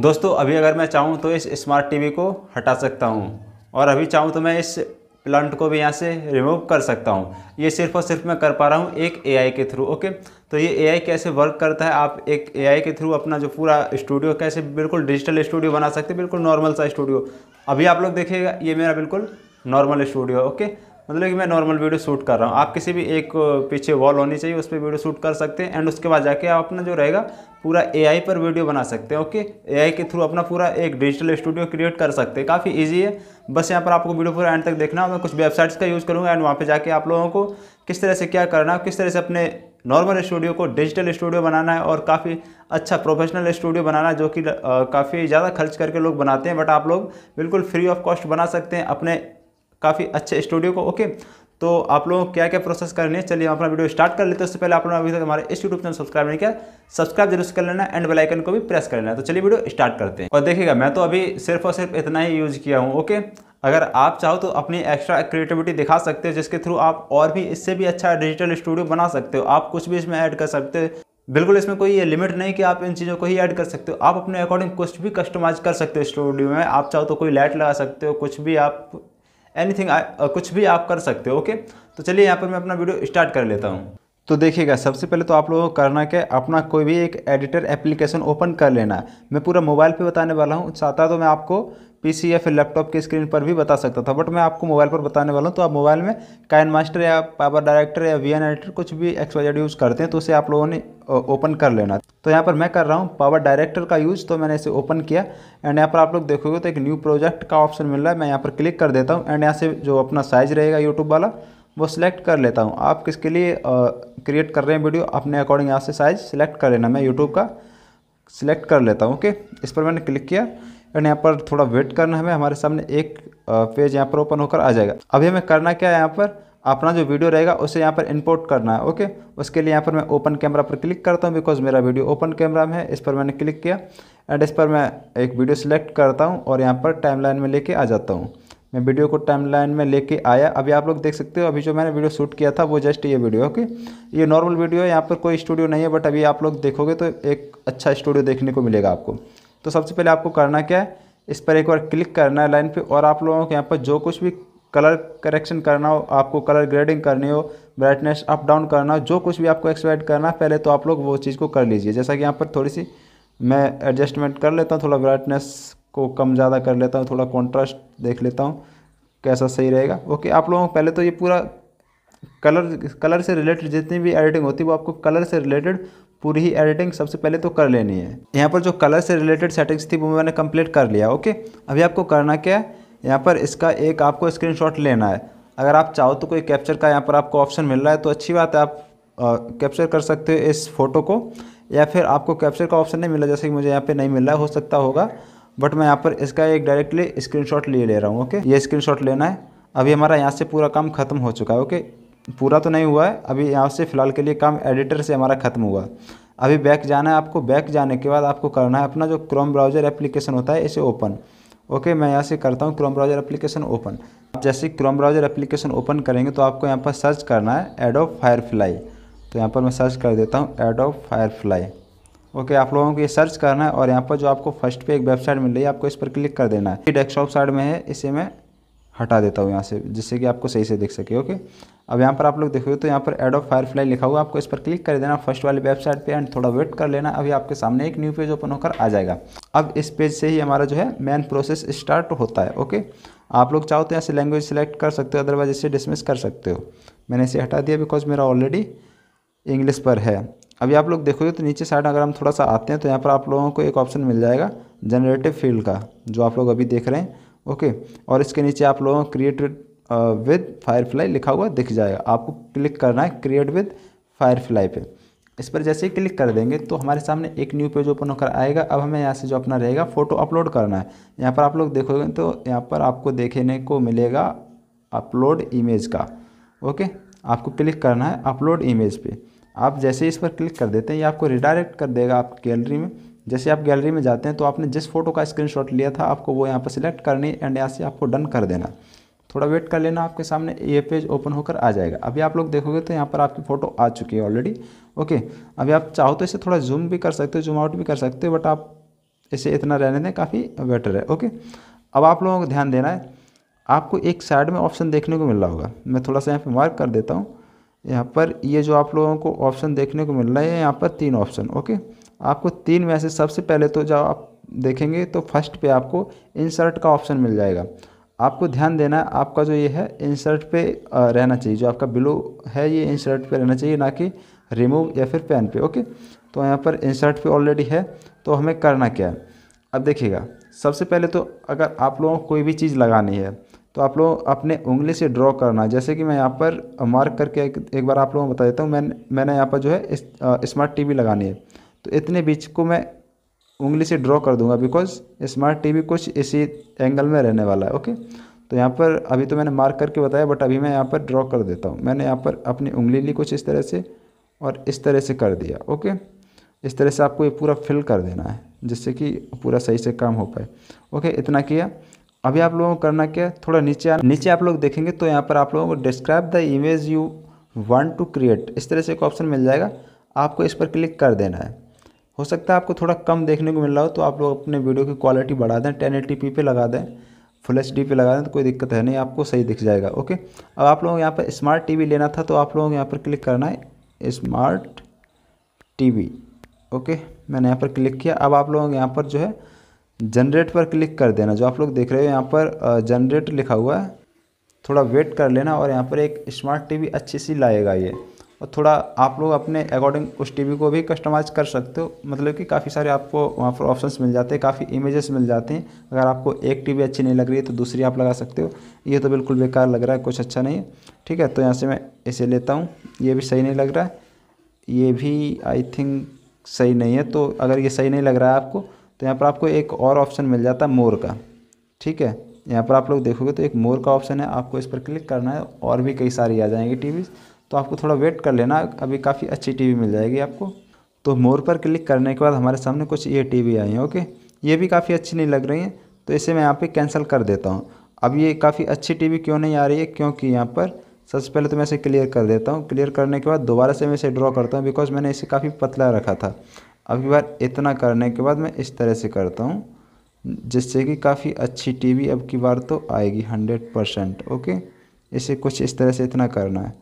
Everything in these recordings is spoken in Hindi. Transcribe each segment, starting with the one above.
दोस्तों अभी अगर मैं चाहूँ तो इस स्मार्ट टीवी को हटा सकता हूँ और अभी चाहूँ तो मैं इस प्लांट को भी यहाँ से रिमूव कर सकता हूँ ये सिर्फ और सिर्फ मैं कर पा रहा हूँ एक एआई के थ्रू ओके तो ये एआई कैसे वर्क करता है आप एक एआई के थ्रू अपना जो पूरा स्टूडियो कैसे बिल्कुल डिजिटल स्टूडियो बना सकते हैं बिल्कुल नॉर्मल सा स्टूडियो अभी आप लोग देखिएगा ये मेरा बिल्कुल नॉर्मल स्टूडियो ओके मतलब कि मैं नॉर्मल वीडियो शूट कर रहा हूँ आप किसी भी एक पीछे वॉल होनी चाहिए उस पर वीडियो शूट कर सकते हैं एंड उसके बाद जाके आप अपना जो रहेगा पूरा एआई पर वीडियो बना सकते हैं ओके एआई के थ्रू अपना पूरा एक डिजिटल स्टूडियो क्रिएट कर सकते हैं काफ़ी ईजी है बस यहाँ पर आपको वीडियो पूरा एंड तक देखना मैं कुछ वेबसाइट्स का यूज़ करूँगा एंड वहाँ पर जाके आप लोगों को किस तरह से क्या करना किस तरह से अपने नॉर्मल स्टूडियो को डिजिटल स्टूडियो बनाना है और काफ़ी अच्छा प्रोफेशनल स्टूडियो बनाना है जो कि काफ़ी ज़्यादा खर्च करके लोग बनाते हैं बट आप लोग बिल्कुल फ्री ऑफ कॉस्ट बना सकते हैं अपने काफ़ी अच्छे स्टूडियो को ओके तो आप लोगों क्या क्या प्रोसेस करनी है चलिए अपना वीडियो स्टार्ट कर लेते हैं उससे पहले आप लोग अभी तक हमारे इस यूट्यूब चैनल सब्सक्राइब नहीं किया सब्सक्राइब जरूर कर लेना एंड बेलाइकन को भी प्रेस कर लेना तो चलिए वीडियो स्टार्ट करते हैं और देखिएगा मैं तो अभी सिर्फ और सिर्फ इतना ही यूज़ किया हूँ ओके अगर आप चाहो तो अपनी एक्स्ट्रा क्रिएटिविटी दिखा सकते हो जिसके थ्रू आप और भी इससे भी अच्छा डिजिटल स्टूडियो बना सकते हो आप कुछ भी इसमें ऐड कर सकते हो बिल्कुल इसमें कोई ये लिमिट नहीं कि आप इन चीज़ों को ही ऐड कर सकते हो आप अपने अकॉर्डिंग कुछ भी कस्टमाइज कर सकते हो स्टूडियो में आप चाहो तो कोई लाइट लगा सकते हो कुछ भी आप एनीथिंग कुछ भी आप कर सकते हो ओके तो चलिए यहाँ पर मैं अपना वीडियो स्टार्ट कर लेता हूँ तो देखिएगा सबसे पहले तो आप लोगों को करना क्या अपना कोई भी एक एडिटर एप्लीकेशन ओपन कर लेना मैं पूरा मोबाइल पे बताने वाला हूँ चाहता तो मैं आपको पीसी या फिर लैपटॉप की स्क्रीन पर भी बता सकता था बट मैं आपको मोबाइल पर बताने वाला हूँ तो आप मोबाइल में काइन मास्टर या पावर डायरेक्टर या वी एन एडिटर कुछ भी एक्सवाइजेड यूज़ करते हैं तो उसे आप लोगों ने ओपन कर लेना तो यहाँ पर मैं कर रहा हूँ पावर डायरेक्टर का यूज़ तो मैंने इसे ओपन किया एंड यहाँ पर आप लोग देखोगे तो एक न्यू प्रोजेक्ट का ऑप्शन मिल रहा है मैं यहाँ पर क्लिक कर देता हूँ एंड यहाँ से जो अपना साइज रहेगा यूट्यूब वाला वो सिलेक्ट कर लेता हूँ आप किसके लिए क्रिएट कर रहे हैं वीडियो अपने अकॉर्डिंग यहाँ से साइज सिलेक्ट कर लेना मैं यूट्यूब का सिलेक्ट कर लेता हूँ ओके इस पर मैंने क्लिक किया एंड यहाँ पर थोड़ा वेट करना हमें हमारे सामने एक पेज यहाँ पर ओपन होकर आ जाएगा अभी हमें करना क्या है यहाँ पर अपना जो वीडियो रहेगा उसे यहाँ पर इंपोर्ट करना है ओके उसके लिए यहाँ पर मैं ओपन कैमरा पर क्लिक करता हूँ बिकॉज मेरा वीडियो ओपन कैमरा में है इस पर मैंने क्लिक किया एंड इस पर मैं एक वीडियो सिलेक्ट करता हूँ और यहाँ पर टाइमलाइन में लेके आ जाता हूँ मैं वीडियो को टाइमलाइन में लेके आया अभी आप लोग देख सकते हो अभी जो मैंने वीडियो शूट किया था वो जस्ट ये वीडियो ओके ये नॉर्मल वीडियो है यहाँ पर कोई स्टूडियो नहीं है बट अभी आप लोग देखोगे तो एक अच्छा स्टूडियो देखने को मिलेगा आपको तो सबसे पहले आपको करना क्या है इस पर एक बार क्लिक करना है लाइन पर और आप लोगों को यहाँ पर जो कुछ भी कलर करेक्शन करना हो आपको कलर ग्रेडिंग करनी हो ब्राइटनेस अप डाउन करना हो जो कुछ भी आपको एक्सपेक्ट करना पहले तो आप लोग वो चीज़ को कर लीजिए जैसा कि यहाँ पर थोड़ी सी मैं एडजस्टमेंट कर लेता हूँ थोड़ा ब्राइटनेस को कम ज़्यादा कर लेता हूँ थोड़ा कॉन्ट्रास्ट देख लेता हूँ कैसा सही रहेगा ओके आप लोगों को पहले तो ये पूरा कलर कलर से रिलेटेड जितनी भी एडिटिंग होती है वो आपको कलर से रिलेटेड पूरी ही एडिटिंग सबसे पहले तो कर लेनी है यहाँ पर जो कलर से रिलेटेड सेटिंग्स थी वो मैंने कंप्लीट कर लिया ओके अभी आपको करना क्या है यहाँ पर इसका एक आपको स्क्रीनशॉट लेना है अगर आप चाहो तो कोई कैप्चर का यहाँ पर आपको ऑप्शन मिल रहा है तो अच्छी बात है आप कैप्चर कर सकते हो इस फोटो को या फिर आपको कैप्चर का ऑप्शन नहीं मिला जैसे कि मुझे यहाँ पर नहीं मिल है हो सकता होगा बट मैं यहाँ पर इसका एक डायरेक्टली स्क्रीनशॉट शॉट ले रहा हूँ ओके ये स्क्रीनशॉट लेना है अभी हमारा यहाँ से पूरा काम खत्म हो चुका है ओके पूरा तो नहीं हुआ है अभी यहाँ से फ़िलहाल के लिए काम एडिटर से हमारा ख़त्म हुआ अभी बैक जाना है आपको बैक जाने के बाद आपको करना है अपना जो क्रोम ब्राउज़र एप्लीकेशन होता है इसे ओपन ओके मैं यहाँ से करता हूँ क्रोम ब्राउज़र एप्लीकेशन ओपन आप जैसे क्रोम ब्राउज़र एप्लीकेशन ओपन करेंगे तो आपको यहाँ पर सर्च करना है एडो फायरफ्लाई तो यहाँ पर मैं सर्च कर देता हूँ एडो फायरफ्लाई ओके आप लोगों को ये सर्च करना है और यहाँ पर जो आपको फर्स्ट पे एक वेबसाइट मिल रही है आपको इस पर क्लिक कर देना है डेस्कटॉप साइड में है इसे मैं हटा देता हूँ यहाँ से जिससे कि आपको सही से देख सके ओके अब यहाँ पर आप लोग देखोगे तो यहाँ पर एड ऑफ फायरफ्लाई लिखा हुआ आपको इस पर क्लिक कर देना फर्स्ट वाली वेबसाइट पे एंड थोड़ा वेट कर लेना अभी आपके सामने एक न्यू पेज ओपन होकर आ जाएगा अब इस पेज से ही हमारा जो है मेन प्रोसेस स्टार्ट होता है ओके आप लोग चाहो तो यहाँ से लैंग्वेज सेलेक्ट कर सकते हो अदरवाइज इसे डिसमिस कर सकते हो मैंने इसे हटा दिया बिकॉज मेरा ऑलरेडी इंग्लिश पर है अभी आप लोग देखोगे तो नीचे साइड अगर हम थोड़ा सा आते हैं तो यहाँ पर आप लोगों को एक ऑप्शन मिल जाएगा जनरेटिव फील्ड का जो आप लोग अभी देख रहे हैं ओके और इसके नीचे आप लोगों को क्रिएट विद फायरफ्लाई लिखा हुआ दिख जाएगा आपको क्लिक करना है क्रिएट विद फायरफ्लाई पे इस पर जैसे ही क्लिक कर देंगे तो हमारे सामने एक न्यू पेज ओपन होकर आएगा अब हमें यहाँ से जो अपना रहेगा फ़ोटो अपलोड करना है यहाँ पर आप लोग देखोगे तो यहाँ पर आपको देखने को मिलेगा अपलोड इमेज का ओके आपको क्लिक करना है अपलोड इमेज पे आप जैसे इस पर क्लिक कर देते हैं ये आपको रिडायरेक्ट कर देगा आप गैलरी में जैसे आप गैलरी में जाते हैं तो आपने जिस फोटो का स्क्रीनशॉट लिया था आपको वो यहाँ पर सिलेक्ट करनी एंड यहाँ से आपको डन कर देना थोड़ा वेट कर लेना आपके सामने ये पेज ओपन होकर आ जाएगा अभी आप लोग देखोगे तो यहाँ पर आपकी फ़ोटो आ चुकी है ऑलरेडी ओके अभी आप चाहो तो इसे थोड़ा जूम भी कर सकते हो जूम आउट भी कर सकते हो बट आप इसे इतना रहने दें काफ़ी बेटर है ओके अब आप लोगों को ध्यान देना है आपको एक साइड में ऑप्शन देखने को मिल रहा होगा मैं थोड़ा सा यहाँ पर मार्क कर देता हूँ यहाँ पर ये जो आप लोगों को ऑप्शन देखने को मिल रहा है यहाँ पर तीन ऑप्शन ओके आपको तीन में से सबसे पहले तो जब आप देखेंगे तो फर्स्ट पे आपको इंसर्ट का ऑप्शन मिल जाएगा आपको ध्यान देना है आपका जो ये है इंसर्ट पे रहना चाहिए जो आपका बिलो है ये इंसर्ट पे रहना चाहिए ना कि रिमूव या फिर पेन पे ओके तो यहाँ पर इंसर्ट पे ऑलरेडी है तो हमें करना क्या है अब देखिएगा सबसे पहले तो अगर आप लोगों को कोई भी चीज़ लगानी है तो आप लोग अपने उंगली से ड्रॉ करना जैसे कि मैं यहाँ पर मार्क करके एक, एक बार आप लोगों को बता देता हूँ मैंने मैंने यहाँ पर जो है स्मार्ट टीवी लगानी है तो इतने बीच को मैं उंगली से ड्रॉ कर दूंगा बिकॉज स्मार्ट टीवी कुछ इसी एंगल में रहने वाला है ओके तो यहाँ पर अभी तो मैंने मार्क करके बताया बट अभी मैं यहाँ पर ड्रॉ कर देता हूँ मैंने यहाँ पर अपनी उंगली ली कुछ इस तरह से और इस तरह से कर दिया ओके इस तरह से आपको ये पूरा फिल कर देना है जिससे कि पूरा सही से काम हो पाए ओके इतना किया अभी आप लोगों को करना क्या है थोड़ा नीचे आना नीचे आप लोग देखेंगे तो यहाँ पर आप लोगों को describe the image you want to create इस तरह से एक ऑप्शन मिल जाएगा आपको इस पर क्लिक कर देना है हो सकता है आपको थोड़ा कम देखने को मिल रहा हो तो आप लोग अपने वीडियो की क्वालिटी बढ़ा दें टेन एटी पी पे लगा दें फुल एच डी पे लगा दें तो कोई दिक्कत है नहीं आपको सही दिख जाएगा ओके अब आप लोगों को यहाँ पर स्मार्ट टी लेना था तो आप लोगों को यहाँ पर क्लिक करना है स्मार्ट टी ओके मैंने यहाँ पर क्लिक किया अब आप लोगों को यहाँ पर जो है जनरेट पर क्लिक कर देना जो आप लोग देख रहे हो यहाँ पर जनरेट लिखा हुआ है थोड़ा वेट कर लेना और यहाँ पर एक स्मार्ट टीवी अच्छी सी लाएगा ये और थोड़ा आप लोग अपने अकॉर्डिंग उस टीवी को भी कस्टमाइज़ कर सकते हो मतलब कि काफ़ी सारे आपको वहाँ पर ऑप्शंस मिल जाते हैं काफ़ी इमेजेस मिल जाते हैं अगर आपको एक टीवी अच्छी नहीं लग रही है तो दूसरी आप लगा सकते हो ये तो बिल्कुल बेकार लग रहा है कुछ अच्छा नहीं है ठीक है तो यहाँ से मैं इसे लेता हूँ ये भी सही नहीं लग रहा है ये भी आई थिंक सही नहीं है तो अगर ये सही नहीं लग रहा है आपको तो यहाँ पर आपको एक और ऑप्शन मिल जाता है मोर का ठीक है यहाँ पर आप लोग देखोगे तो एक मोर का ऑप्शन है आपको इस पर क्लिक करना है और भी कई सारी आ जाएंगी टीवी तो आपको थोड़ा वेट कर लेना अभी काफ़ी अच्छी टीवी मिल जाएगी आपको तो मोर पर क्लिक करने के बाद हमारे सामने कुछ ये टी वी आई हैं ओके ये भी काफ़ी अच्छी नहीं लग रही हैं तो इसे मैं यहाँ पे कैंसिल कर देता हूँ अब ये काफ़ी अच्छी टीवी क्यों नहीं आ रही है क्योंकि यहाँ पर सबसे पहले तो मैं इसे क्लियर कर देता हूँ क्लियर करने के बाद दोबारा से मैं इसे ड्रॉ करता हूँ बिकॉज मैंने इसे काफ़ी पतला रखा था अब की बार इतना करने के बाद मैं इस तरह से करता हूँ जिससे कि काफ़ी अच्छी टीवी अब की बार तो आएगी हंड्रेड परसेंट ओके इसे कुछ इस तरह से इतना करना है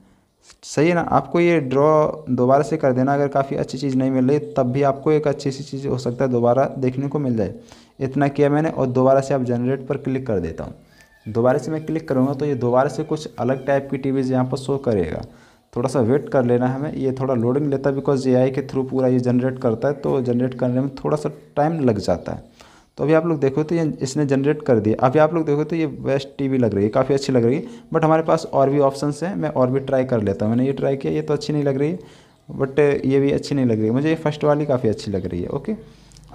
सही है ना आपको ये ड्रॉ दोबारा से कर देना अगर काफ़ी अच्छी चीज़ नहीं मिल रही तब भी आपको एक अच्छी सी चीज़ हो सकता है दोबारा देखने को मिल जाए इतना किया मैंने और दोबारा से आप जनरेट पर क्लिक कर देता हूँ दोबारा से मैं क्लिक करूँगा तो ये दोबारा से कुछ अलग टाइप की टी वीज़ यहाँ पर शो करेगा थोड़ा सा वेट कर लेना है हमें ये थोड़ा लोडिंग लेता है बिकॉज ए के थ्रू पूरा ये जनरेट करता है तो जनरेट करने में थोड़ा सा टाइम लग जाता है तो अभी आप लोग देखो तो ये इसने जनरेट कर दिया अभी आप लोग देखो तो ये बेस्ट टीवी लग रही है काफ़ी अच्छी लग रही है बट हमारे पास और भी ऑप्शन हैं मैं और भी ट्राई कर लेता हूँ मैंने ये ट्राई किया ये तो अच्छी नहीं लग रही बट ये भी अच्छी नहीं लग रही मुझे ये फर्स्ट वाली काफ़ी अच्छी लग रही है ओके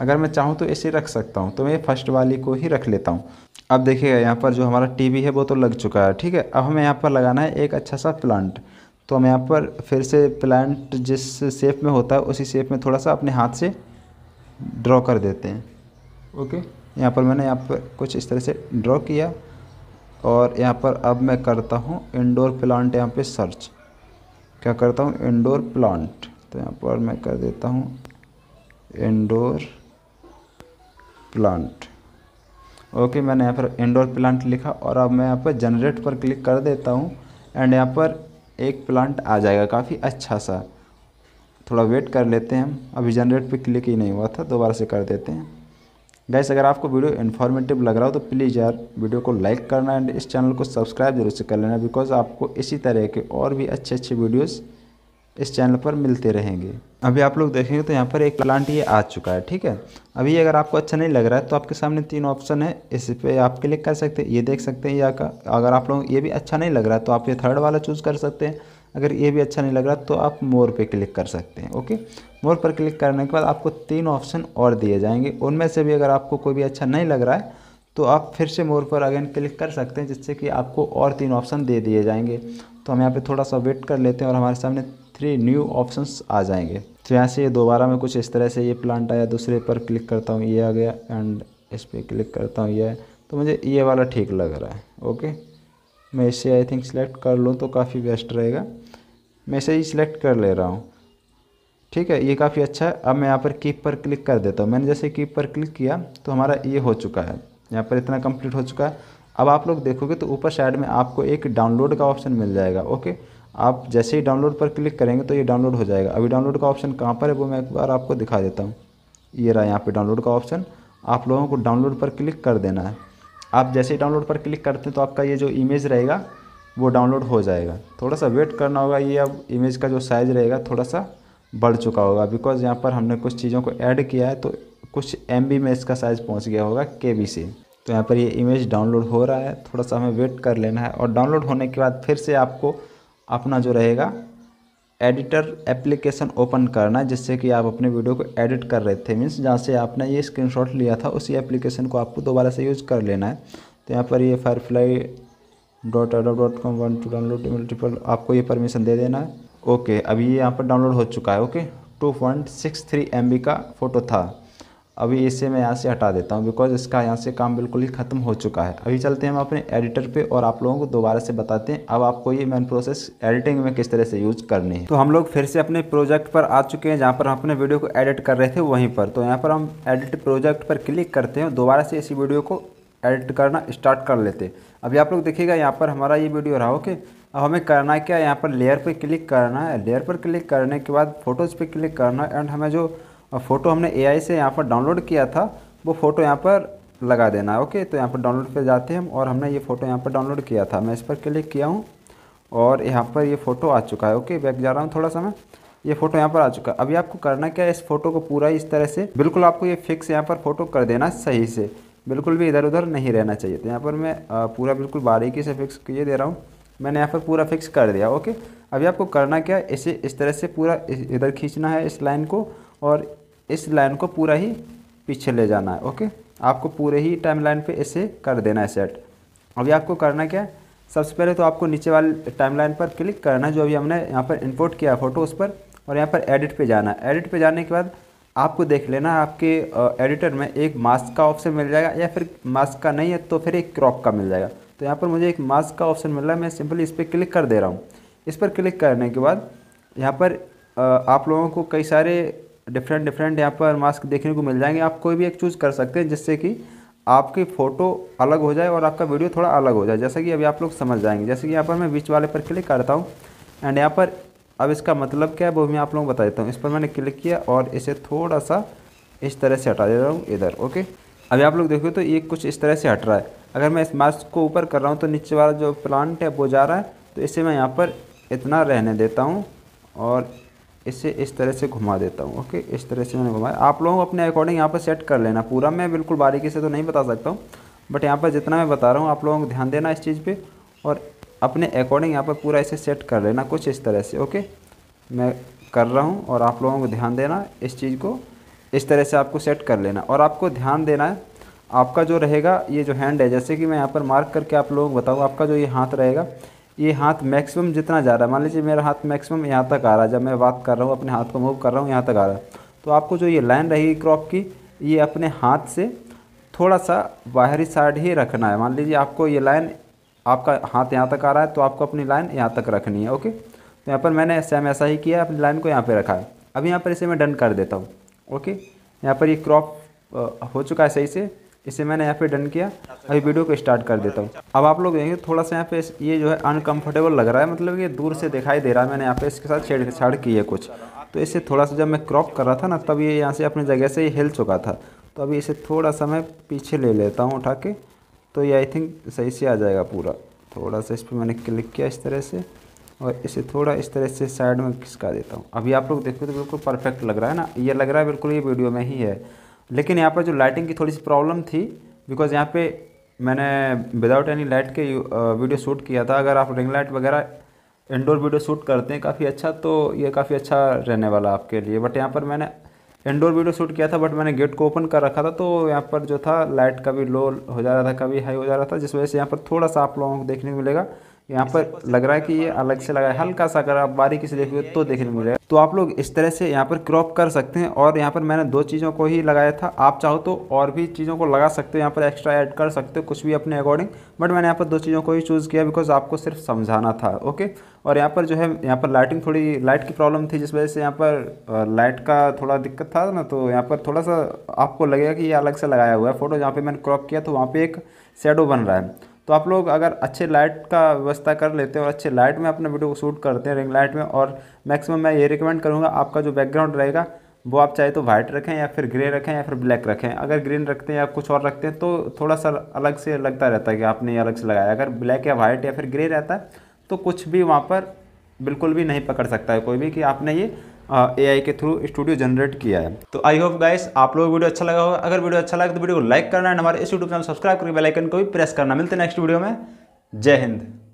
अगर मैं चाहूँ तो ऐसे रख सकता हूँ तो मैं फर्स्ट वाली को ही रख लेता हूँ अब देखिएगा यहाँ पर जो हमारा वी है वो तो लग चुका है ठीक है अब हमें यहाँ पर लगाना है एक अच्छा सा प्लांट तो हम यहाँ पर फिर से प्लांट जिस शेप में होता है उसी शेप में थोड़ा सा अपने हाथ से ड्रॉ कर देते हैं ओके okay. यहाँ पर मैंने यहाँ पर कुछ इस तरह से ड्रॉ किया और यहाँ पर अब मैं करता हूँ इंडोर प्लांट यहाँ पे सर्च क्या करता हूँ इंडोर प्लांट तो यहाँ पर मैं कर देता हूँ इंडोर प्लांट ओके मैंने यहाँ पर इंडोर प्लांट लिखा और अब मैं यहाँ पर जनरेट पर क्लिक कर देता हूँ एंड यहाँ पर एक प्लांट आ जाएगा काफ़ी अच्छा सा थोड़ा वेट कर लेते हैं हम अभी जनरेट पे क्लिक ही नहीं हुआ था दोबारा से कर देते हैं गैस अगर आपको वीडियो इन्फॉर्मेटिव लग रहा हो तो प्लीज़ यार वीडियो को लाइक करना एंड इस चैनल को सब्सक्राइब जरूर से कर लेना बिकॉज आपको इसी तरह के और भी अच्छे अच्छे वीडियोज़ इस चैनल पर मिलते रहेंगे अभी आप लोग देखेंगे तो यहाँ पर एक प्लांट ये आ चुका है ठीक है अभी अगर आपको अच्छा नहीं लग रहा है तो आपके सामने तीन ऑप्शन है इस पर आप क्लिक कर सकते हैं ये देख सकते हैं या का अगर आप लोग ये भी अच्छा नहीं लग रहा है तो आप ये थर्ड वाला चूज़ कर सकते हैं अगर ये भी अच्छा नहीं लग रहा तो आप मोर पर क्लिक कर सकते हैं ओके मोर पर क्लिक करने के बाद आपको तीन ऑप्शन और दिए जाएंगे उनमें से भी अगर आपको कोई भी अच्छा नहीं लग रहा है तो आप फिर से मोर पर अगेन क्लिक कर सकते हैं जिससे कि आपको और तीन ऑप्शन दे दिए जाएंगे तो हम यहाँ पे थोड़ा सा वेट कर लेते हैं और हमारे सामने थ्री न्यू ऑप्शंस आ जाएंगे तो यहाँ से ये दोबारा मैं कुछ इस तरह से ये प्लांट आया दूसरे पर क्लिक करता हूँ ये आ गया एंड इस पर क्लिक करता हूँ ये तो मुझे ये वाला ठीक लग रहा है ओके मैं इसे आई थिंक सिलेक्ट कर लूँ तो काफ़ी बेस्ट रहेगा मैं इसे ही सिलेक्ट कर ले रहा हूँ ठीक है ये काफ़ी अच्छा है अब मैं यहाँ पर कीप पर क्लिक कर देता हूँ मैंने जैसे कीप पर क्लिक किया तो हमारा ये हो चुका है यहाँ पर इतना कंप्लीट हो चुका है अब आप लोग देखोगे तो ऊपर साइड में आपको एक डाउनलोड का ऑप्शन मिल जाएगा ओके आप जैसे ही डाउनलोड पर क्लिक करेंगे तो ये डाउनलोड हो जाएगा अभी डाउनलोड का ऑप्शन कहाँ पर है वो मैं एक बार आपको दिखा देता हूँ ये रहा यहाँ पे डाउनलोड का ऑप्शन आप लोगों को डाउनलोड पर क्लिक कर देना है आप जैसे ही डाउनलोड पर क्लिक करते हैं तो आपका ये जो इमेज रहेगा वो डाउनलोड हो जाएगा थोड़ा सा वेट करना होगा ये अब इमेज का जो साइज़ रहेगा थोड़ा सा बढ़ चुका होगा बिकॉज़ यहाँ पर हमने कुछ चीज़ों को ऐड किया है तो कुछ एम में इसका साइज़ पहुँच गया होगा के से तो यहाँ पर ये इमेज डाउनलोड हो रहा है थोड़ा सा हमें वेट कर लेना है और डाउनलोड होने के बाद फिर से आपको अपना जो रहेगा एडिटर एप्लीकेशन ओपन करना है जिससे कि आप अपने वीडियो को एडिट कर रहे थे मीन्स जहाँ से आपने ये स्क्रीनशॉट लिया था उसी एप्लीकेशन को आपको दोबारा से यूज़ कर लेना है तो यहाँ पर ये Firefly dot Adobe dot com one two download multiple आपको ये परमिशन दे देना है ओके अभी ये यहाँ पर डाउनलोड हो चुका है okay two point six three M B का फ़ोटो था अभी इसे मैं यहाँ से हटा देता हूँ बिकॉज इसका यहाँ से काम बिल्कुल ही ख़त्म हो चुका है अभी चलते हैं हम अपने एडिटर पे और आप लोगों को दोबारा से बताते हैं अब आपको ये मेन प्रोसेस एडिटिंग में किस तरह से यूज़ करनी है तो हम लोग फिर से अपने प्रोजेक्ट पर आ चुके हैं जहाँ पर हम अपने वीडियो को एडिट कर रहे थे वहीं पर तो यहाँ पर हम एडिट प्रोजेक्ट पर क्लिक करते हैं दोबारा से इसी वीडियो को एडिट करना स्टार्ट कर लेते हैं अभी आप लोग देखिएगा यहाँ पर हमारा ये वीडियो रहा ओके अब हमें करना क्या यहाँ पर लेयर पर क्लिक करना है लेयर पर क्लिक करने के बाद फ़ोटोज़ पर क्लिक करना है एंड हमें जो और फ़ोटो हमने एआई से यहाँ पर डाउनलोड किया था वो फ़ोटो यहाँ पर लगा देना है ओके तो यहाँ पर डाउनलोड पर जाते हैं हम और हमने ये फ़ोटो यहाँ पर डाउनलोड किया था मैं इस पर क्लिक किया हूँ और यहाँ पर ये फ़ोटो आ चुका है ओके बैक जा रहा हूँ थोड़ा सा मैं ये फ़ोटो यहाँ पर आ चुका है अभी आपको करना क्या है इस फ़ोटो को पूरा इस तरह से बिल्कुल आपको ये फिक्स यहाँ पर फ़ोटो कर देना सही से बिल्कुल भी इधर उधर नहीं रहना चाहिए तो यहाँ पर मैं पूरा बिल्कुल बारीकी से फिक्स किए दे रहा हूँ मैंने यहाँ पर पूरा फिक्स कर दिया ओके अभी आपको करना क्या है इसे इस तरह से पूरा इधर खींचना है इस लाइन को और इस लाइन को पूरा ही पीछे ले जाना है ओके आपको पूरे ही टाइम लाइन पर ऐसे कर देना है सेट अभी आपको करना क्या है सबसे पहले तो आपको नीचे वाले टाइम लाइन पर क्लिक करना है जो अभी हमने यहाँ पर इंपोर्ट किया है फ़ोटो उस पर और यहाँ पर एडिट पे जाना है एडिट पे जाने के बाद आपको देख लेना आपके एडिटर में एक मास्क का ऑप्शन मिल जाएगा या फिर मास्क का नहीं है तो फिर एक क्रॉप का मिल जाएगा तो यहाँ पर मुझे एक मास्क का ऑप्शन मिल रहा है मैं सिंपली इस पर क्लिक कर दे रहा हूँ इस पर क्लिक करने के बाद यहाँ पर आप लोगों को कई सारे डिफरेंट डिफरेंट यहाँ पर मास्क देखने को मिल जाएंगे आप कोई भी एक चूज़ कर सकते हैं जिससे कि आपकी फ़ोटो अलग हो जाए और आपका वीडियो थोड़ा अलग हो जाए जैसा कि अभी आप लोग समझ जाएंगे जैसे कि यहाँ पर मैं बीच वाले पर क्लिक करता हूँ एंड यहाँ पर अब इसका मतलब क्या है वो मैं आप लोगों को बता देता हूँ इस पर मैंने क्लिक किया और इसे थोड़ा सा इस तरह से हटा दे रहा हूँ इधर ओके अभी आप लोग देखो तो ये कुछ इस तरह से हट रहा है अगर मैं इस मास्क को ऊपर कर रहा हूँ तो नीचे वाला जो प्लांट है वो जा रहा है तो इसे मैं यहाँ पर इतना रहने देता हूँ और इसे इस तरह से घुमा देता हूँ ओके इस तरह से मैंने घुमाया आप लोगों को अपने अकॉर्डिंग यहाँ पर सेट कर लेना पूरा मैं बिल्कुल बारीकी से तो नहीं बता सकता हूँ बट यहाँ पर जितना मैं बता रहा हूँ आप लोगों को ध्यान देना इस चीज़ पर और अपने अकॉर्डिंग यहाँ पर पूरा इसे सेट कर लेना कुछ इस तरह से ओके मैं कर रहा हूँ और आप लोगों को ध्यान देना इस चीज़ को इस तरह से आपको सेट कर लेना और आपको ध्यान देना है आपका जो रहेगा ये जो हैंड है जैसे कि मैं यहाँ पर मार्क करके आप लोगों को बताऊँ आपका जो ये हाथ रहेगा ये हाथ मैक्सिमम जितना जा रहा है मान लीजिए मेरा हाथ मैक्सिमम यहाँ तक आ रहा है जब मैं बात कर रहा हूँ अपने हाथ को मूव कर रहा हूँ यहाँ तक आ रहा है तो आपको जो ये लाइन रहेगी क्रॉप की ये अपने हाथ से थोड़ा सा बाहरी साइड ही रखना है मान लीजिए आपको ये लाइन आपका हाथ यहाँ तक आ रहा है तो आपको अपनी लाइन यहाँ तक रखनी है ओके तो यहाँ पर मैंने सेम ऐसा ही किया अपनी लाइन को यहाँ पर रखा है अब यहाँ पर इसे मैं डन कर देता हूँ ओके यहाँ पर ये क्रॉप हो चुका है सही से इसे मैंने यहाँ पे डन किया अभी वीडियो को स्टार्ट कर देता हूँ अब आप लोग देखेंगे थोड़ा सा यहाँ पे ये जो है अनकम्फर्टेबल लग रहा है मतलब ये दूर से दिखाई दे रहा है मैंने यहाँ पे इसके साथ छेड़छाड़ की है कुछ तो इसे थोड़ा सा जब मैं क्रॉप कर रहा था ना तब ये यहाँ से अपनी जगह से हिल चुका था तो अभी इसे थोड़ा सा मैं पीछे ले लेता हूँ उठा के तो ये आई थिंक सही से आ जाएगा पूरा थोड़ा सा इस पर मैंने क्लिक किया इस तरह से और इसे थोड़ा इस तरह से साइड में खिसका देता हूँ अभी आप लोग देखो तो बिल्कुल परफेक्ट लग रहा है ना ये लग रहा है बिल्कुल ये वीडियो में ही है लेकिन यहाँ पर जो लाइटिंग की थोड़ी सी प्रॉब्लम थी बिकॉज़ यहाँ पे मैंने विदाउट एनी लाइट के वीडियो शूट किया था अगर आप रिंग लाइट वगैरह इंडोर वीडियो शूट करते हैं काफ़ी अच्छा तो ये काफ़ी अच्छा रहने वाला आपके लिए बट यहाँ पर मैंने इंडोर वीडियो शूट किया था बट मैंने गेट को ओपन कर रखा था तो यहाँ पर जो था लाइट कभी लो हो जा रहा था कभी हाई हो जा रहा था जिस वजह से यहाँ पर थोड़ा सा आप लोगों को देखने को मिलेगा यहाँ पर लग रहा है कि ये अलग से लगा है हल्का सा अगर आप बारीकी से देखोगे तो देखने को मिलेगा तो आप लोग इस तरह से यहाँ पर क्रॉप कर सकते हैं और यहाँ पर मैंने दो चीज़ों को ही लगाया था आप चाहो तो और भी चीज़ों को लगा सकते हो यहाँ पर एक्स्ट्रा ऐड कर सकते हो कुछ भी अपने अकॉर्डिंग बट मैंने यहाँ पर दो चीज़ों को ही चूज़ किया बिकॉज आपको सिर्फ समझाना था ओके और यहाँ पर जो है यहाँ पर लाइटिंग थोड़ी लाइट की प्रॉब्लम थी जिस वजह से यहाँ पर लाइट का थोड़ा दिक्कत था ना तो यहाँ पर थोड़ा सा आपको लगेगा कि ये अलग से लगाया हुआ है फोटो जहाँ पर मैंने क्रॉप किया तो वहाँ पर एक शेडो बन रहा है तो आप लोग अगर अच्छे लाइट का व्यवस्था कर लेते हैं और अच्छे लाइट में अपना वीडियो को शूट करते हैं रिंग लाइट में और मैक्सिमम मैं ये रिकमेंड करूँगा आपका जो बैकग्राउंड रहेगा वो आप चाहे तो वाइट रखें या फिर ग्रे रखें या फिर ब्लैक रखें अगर ग्रीन रखते हैं या कुछ और रखते हैं तो थोड़ा सा अलग से लगता रहता है कि आपने अलग से लगाया अगर ब्लैक या वाइट या फिर ग्रे रहता है तो कुछ भी वहाँ पर बिल्कुल भी नहीं पकड़ सकता है कोई भी कि आपने ये एआई के थ्रू स्टूडियो जनरेट किया है तो आई होप गाइस आप लोग वीडियो अच्छा लगा होगा अगर वीडियो अच्छा लगा तो वीडियो को लाइक करना है हमारे इस यूट्यूब चैनल सब्सक्राइब करके बेलाइकन को भी प्रेस करना मिलते हैं नेक्स्ट वीडियो में जय हिंद